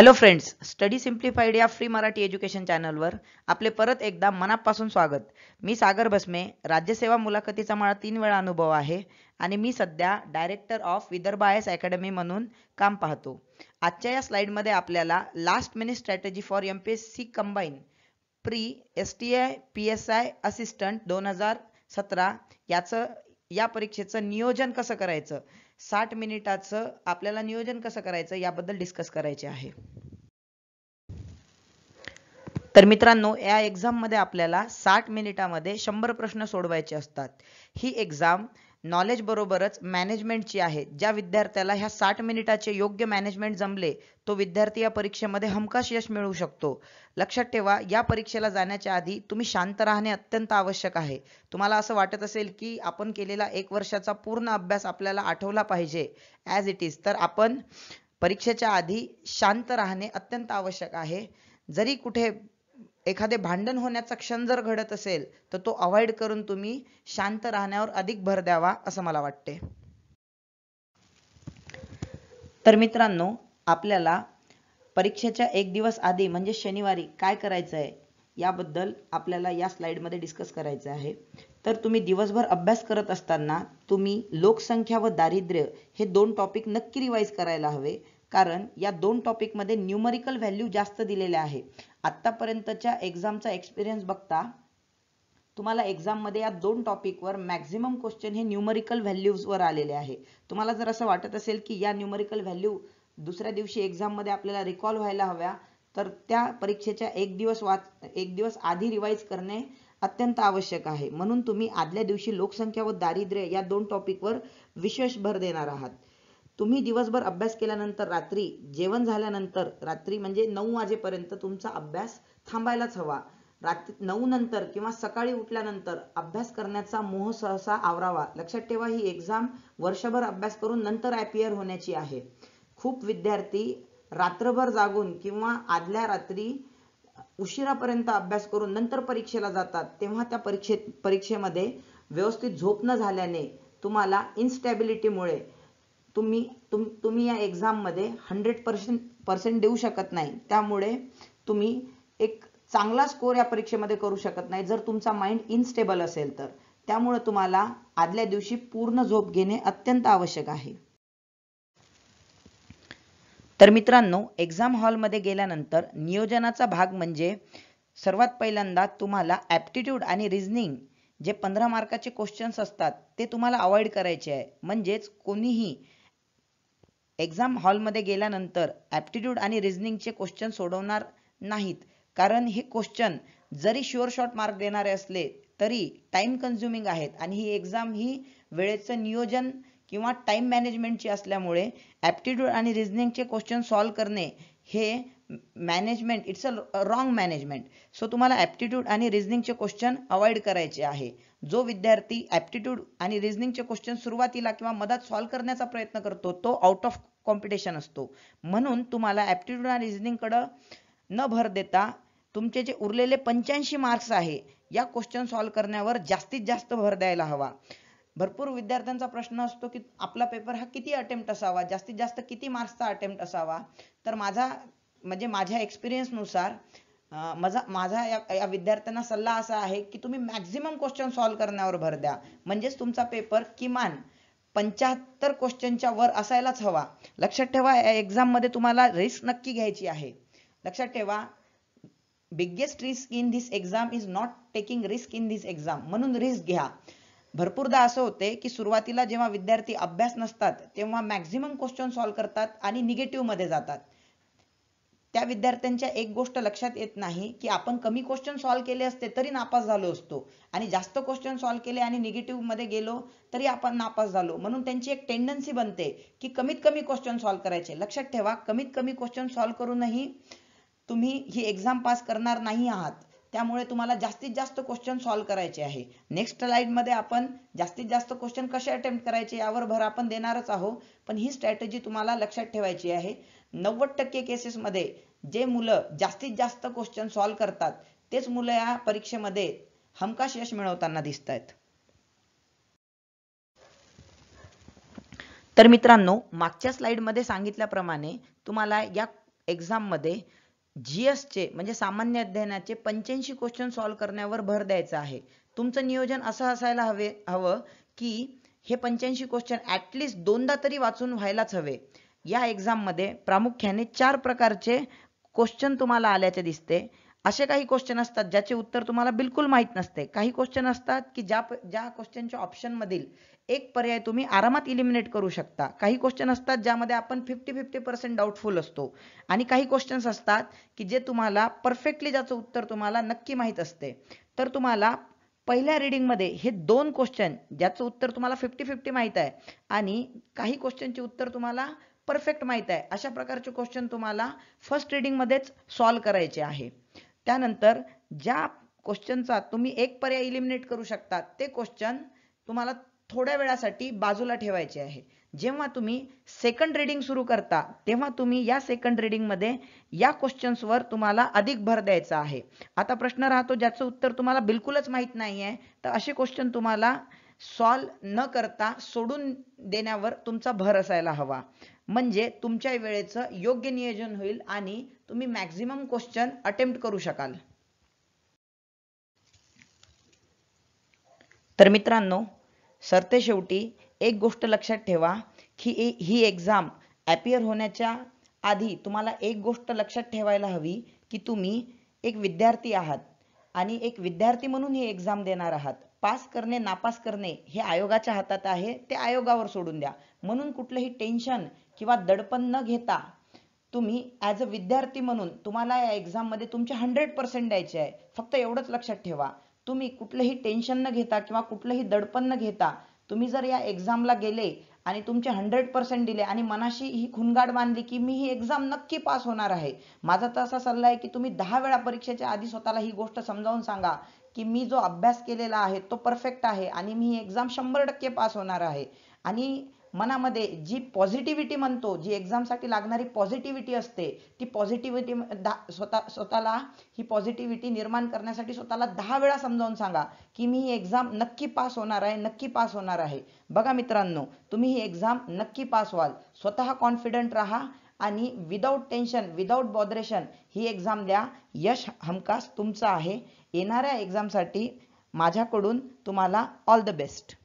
hello friends study simplified या free Marathi education चॅनलवर आपले परत एकदा मनापासून स्वागत मी सागर भस्मे राज्यसेवा मुलाखतीचा मला तीन वेळा अनुभव आहे आणि मी सध्या director of Vidarbha I S academy म्हणून काम पाहतो आजच्या या स्लाईडमध्ये आपल्याला last minute strategy for M P S C combine pre S T I P S I assistant दोन हजार सतरा याचं या परीक्षेचं नियोजन कसं करायचं साठ मिनिटाचं आपल्याला नियोजन कसं करायचं याबद्दल डिस्कस करायचे आहे तर मित्रांनो या एक्झाममध्ये आपल्याला साठ मिनिटामध्ये शंभर प्रश्न सोडवायचे असतात ही एक्झाम नॉलेज बरोबरच मॅनेजमेंटची आहे ज्या विद्यार्थ्याला ह्या साठ मिनिटाचे योग्य मॅनेजमेंट जमले तो विद्यार्थी या परीक्षेमध्ये हमखास यश मिळवू शकतो लक्षात ठेवा या परीक्षेला जाण्याच्या आधी तुम्ही शांत राहणे अत्यंत आवश्यक आहे तुम्हाला असं वाटत असेल की आपण केलेला एक वर्षाचा पूर्ण अभ्यास आपल्याला आठवला पाहिजे ॲज इट इज तर आपण परीक्षेच्या आधी शांत राहणे अत्यंत आवश्यक आहे जरी कुठे एखादे भांडण होण्याचा क्षण जर घडत असेल तर तो अवॉइड करून तुम्ही शांत राहण्यावर अधिक भर द्यावा असं मला वाटते तर मित्रांनो आपल्याला परीक्षेच्या एक दिवस आधी म्हणजे शनिवारी काय करायचं आहे याबद्दल आपल्याला या स्लाइडमध्ये डिस्कस करायचं आहे तर तुम्ही दिवसभर अभ्यास करत असताना तुम्ही लोकसंख्या व दारिद्र्य हे दोन टॉपिक नक्की रिवाईज करायला हवे कारण या दोन टॉपिकमध्ये न्यूमरिकल व्हॅल्यू जास्त दिलेल्या आहे आतापर्यंतच्या एक्झामचा एक्सपिरियन्स बघता तुम्हाला मध्ये या दोन टॉपिकवर मॅक्झिमम क्वेश्चन हे न्यूमरिकल वर आलेले आहे तुम्हाला जर असं वाटत असेल की या न्यूमरिकल व्हॅल्यू दुसऱ्या दिवशी मध्ये आपल्याला रिकॉल व्हायला हव्या तर त्या परीक्षेच्या एक दिवस वाच एक दिवस आधी रिवाईज करणे अत्यंत आवश्यक आहे म्हणून तुम्ही आदल्या दिवशी लोकसंख्या व दारिद्र्य या दोन टॉपिकवर विशेष भर देणार आहात तुम्ही दिवसभर अभ्यास केल्यानंतर रात्री जेवण झाल्यानंतर रात्री म्हणजे नऊ वाजेपर्यंत तुमचा अभ्यास थांबायलाच हवा रात्री नऊ नंतर किंवा सकाळी उठल्यानंतर अभ्यास करण्याचा मोह सहसा आवरावा लक्षात ठेवा ही एक्झाम वर्षभर अभ्यास करून नंतर ॲपियर होण्याची आहे खूप विद्यार्थी रात्रभर जागून किंवा आदल्या रात्री उशिरापर्यंत अभ्यास करून नंतर परीक्षेला जातात तेव्हा त्या परीक्षे परीक्षेमध्ये व्यवस्थित झोप न झाल्याने तुम्हाला इन्स्टॅबिलिटीमुळे तुम्ही तुम तुम्ही या एक्झाममध्ये हंड्रेड पर्सेंट पर्सेंट देऊ शकत नाही त्यामुळे तुम्ही एक चांगला स्कोर या परीक्षेमध्ये करू शकत नाही जर तुमचा माइंड इनस्टेबल असेल तर त्यामुळे तुम्हाला आदल्या दिवशी पूर्ण झोप घेणे अत्यंत आवश्यक आहे तर मित्रांनो एक्झाम हॉलमध्ये गेल्यानंतर नियोजनाचा भाग म्हणजे सर्वात पहिल्यांदा तुम्हाला ऍप्टिट्यूड आणि रिझनिंग जे पंधरा मार्काचे क्वेश्चन्स असतात ते तुम्हाला अवॉइड करायचे आहे म्हणजेच कोणीही एक्झाम हॉलमध्ये गेल्यानंतर ॲप्टिट्यूड आणि रिझनिंगचे क्वेश्चन सोडवणार नाहीत कारण हे क्वेश्चन जरी शुअर शॉर्ट मार्क देणारे असले तरी टाइम कन्झ्युमिंग आहेत आणि ही एक्झाम ही वेळेचं नियोजन किंवा टाइम मॅनेजमेंटची असल्यामुळे ॲप्टिट्यूड आणि रिझनिंगचे क्वेश्चन सॉल्व्ह करणे हे management it's a wrong management so तुम्हाला ॲप्टिट्यूड आणि रिझनिंगचे क्वेश्चन अवॉइड करायचे आहे जो विद्यार्थी ॲप्टिट्यूड आणि रिझनिंगचे क्वेश्चन सुरुवातीला किंवा मधात सॉल्व्ह करण्याचा प्रयत्न करतो तो आउट ऑफ कॉम्पिटिशन असतो म्हणून तुम्हाला ॲप्टिट्यूड आणि रिझनिंगकडं न भर देता तुमचे जे उरलेले पंच्याऐंशी मार्क्स आहे या क्वेश्चन सॉल्व करण्यावर जास्तीत जास्त भर द्यायला हवा भरपूर विद्यार्थ्यांचा प्रश्न असतो की आपला पेपर हा किती अटेम्प्ट असावा जास्तीत जास्त किती मार्क्सचा अटेम्प्ट असावा तर माझा म्हणजे माझ्या एक्सपिरियन्सनुसार माझा माझा या, या विद्यार्थ्यांना सल्ला असा आहे की तुम्ही मॅक्झिमम क्वेश्चन सॉल्व करण्यावर भर द्या म्हणजेच तुमचा पेपर किमान पंच्याहत्तर क्वेश्चनच्या वर असायलाच हवा लक्षात ठेवा या मध्ये तुम्हाला रिस्क नक्की घ्यायची आहे लक्षात ठेवा biggest risk in this exam is not taking risk in this exam म्हणून रिस्क घ्या भरपूरदा असं होते की सुरुवातीला जेव्हा विद्यार्थी अभ्यास नसतात तेव्हा मॅक्झिमम क्वेश्चन सॉल्व्ह करतात आणि निगेटिव्ह मध्ये जातात त्या विद्यार्थ्यांच्या एक गोष्ट लक्षात येत नाही की आपण कमी क्वेश्चन सॉल्व्ह केले असते तरी नापास झालो असतो आणि जास्त क्वेश्चन सॉल्व्ह केले आणि मध्ये गेलो तरी आपण नापास झालो म्हणून त्यांची एक टेंडन्सी बनते की कमीत कमी क्वेश्चन सॉल्व्ह करायचे लक्षात ठेवा कमीत कमी क्वेश्चन सॉल्व्ह करूनही तुम्ही ही एक्झाम पास करणार नाही आहात त्यामुळे तुम्हाला जास्तीत जास्त क्वेश्चन सॉल्व्ह करायचे आहे नेक्स्ट मध्ये आपण जास्तीत जास्त क्वेश्चन कसे अटेम्प्ट करायचे यावर भर आपण देणारच आहोत पण ही स्ट्रॅटेजी तुम्हाला लक्षात ठेवायची आहे नव्वद टक्के मध्ये जे मुलं जास्तीत जास्त क्वेश्चन सॉल्व्ह करतात तेच मुलं या परीक्षेमध्ये हमखास यश मिळवताना दिसत आहेत तर मित्रांनो मागच्या मध्ये सांगितल्याप्रमाणे तुम्हाला या जीएस चे म्हणजे सामान्य अध्ययनाचे पंच्याऐंशी क्वेश्चन सॉल्व्ह करण्यावर भर द्यायचा आहे तुमचं नियोजन असं असायला हवे हवं की हे पंच्याऐंशी क्वेश्चन ऍटलिस्ट दोनदा तरी वाचून व्हायलाच हवे या एक्झाममध्ये प्रामुख्याने चार प्रकारचे क्वेश्चन तुम्हाला आल्याचे दिसते असे काही क्वेश्चन असतात ज्याचे उत्तर तुम्हाला बिलकुल माहीत नसते काही क्वेश्चन असतात की ज्या ज्या क्वेश्चनच्या ऑप्शनमधील एक पर्याय तुम्ही आरामात इलिमिनेट करू शकता काही क्वेश्चन असतात ज्यामध्ये आपण फिफ्टी फिफ्टी पर्सेंट डाऊटफुल असतो आणि काही क्वेश्चन्स असतात की जे तुम्हाला परफेक्टली ज्याचं उत्तर तुम्हाला नक्की माहीत असते तर तुम्हाला पहिल्या रिडिंगमध्ये हे दोन क्वेश्चन ज्याचं उत्तर तुम्हाला फिफ्टी फिफ्टी माहीत आहे आणि काही क्वेश्चनचे उत्तर तुम्हाला परफेक्ट माहित आहे अशा प्रकारचे क्वेश्चन तुम्हाला फर्स्ट मध्येच सॉल्व करायचे आहे त्यानंतर ज्या क्वेश्चनचा तुम्ही एक पर्याय इलिमिनेट करू शकता ते क्वेश्चन तुम्हाला थोड्या वेळासाठी बाजूला ठेवायचे आहे जेव्हा तुम्ही सेकंड रीडिंग सुरू करता तेव्हा तुम्ही या सेकंड मध्ये या वर तुम्हाला अधिक भर द्यायचा आहे आता प्रश्न राहतो ज्याचं उत्तर तुम्हाला बिलकुलच माहित नाहीये तर असे क्वेश्चन तुम्हाला सॉल्व न करता सोडून देण्यावर तुमचा भर असायला हवा म्हणजे तुमच्या वेळेचं योग्य नियोजन होईल आणि तुम्ही मॅक्झिमम क्वेश्चन अटेम्प्ट करू शकाल तर मित्रांनो सरते शेवटी एक गोष्ट लक्षात ठेवा की ही एक्झाम ॲपियर होण्याच्या आधी तुम्हाला एक गोष्ट लक्षात ठेवायला हवी की तुम्ही एक विद्यार्थी आहात आणि एक विद्यार्थी म्हणून ही एक्झाम देणार आहात पास करणे नापास करणे हे आयोगाच्या हातात आहे ते आयोगावर सोडून द्या म्हणून कुठलंही टेन्शन किंवा दडपण न घेता तुम्ही ॲज अ विद्यार्थी म्हणून तुम्हाला या एक्झाममध्ये तुमचे हंड्रेड पर्सेंट द्यायचे आहे फक्त एवढंच लक्षात ठेवा तुम्ही कुठलंही टेन्शन न घेता किंवा कुठलंही दडपण न घेता तुम्ही जर या एक्झामला गेले आणि तुमचे हंड्रेड पर्सेंट दिले आणि मनाशी ही खुनगाड बांधली की मी ही एक्झाम नक्की पास होणार आहे माझा तर असा सल्ला आहे की तुम्ही दहा वेळा परीक्षेच्या आधी स्वतःला ही गोष्ट समजावून सांगा की मी जो अभ्यास केलेला आहे तो परफेक्ट आहे आणि मी एक्झाम शंभर टक्के पास होणार आहे आणि मनामध्ये जी पॉझिटिव्हिटी म्हणतो जी एक्झामसाठी लागणारी पॉझिटिव्हिटी असते ती पॉझिटिव्हिटी स्वतः स्वतःला ही पॉझिटिव्हिटी निर्माण करण्यासाठी स्वतःला दहा वेळा समजावून सांगा की मी ही एक्झाम नक्की पास होणार आहे नक्की पास होणार आहे बघा मित्रांनो तुम्ही ही एक्झाम नक्की पास व्हाल स्वतः कॉन्फिडंट राहा आणि विदाऊट टेन्शन विदाऊट बॉदरेशन ही एक्झाम द्या यश हमकास तुमचं आहे येणाऱ्या एक्झामसाठी माझ्याकडून तुम्हाला ऑल द बेस्ट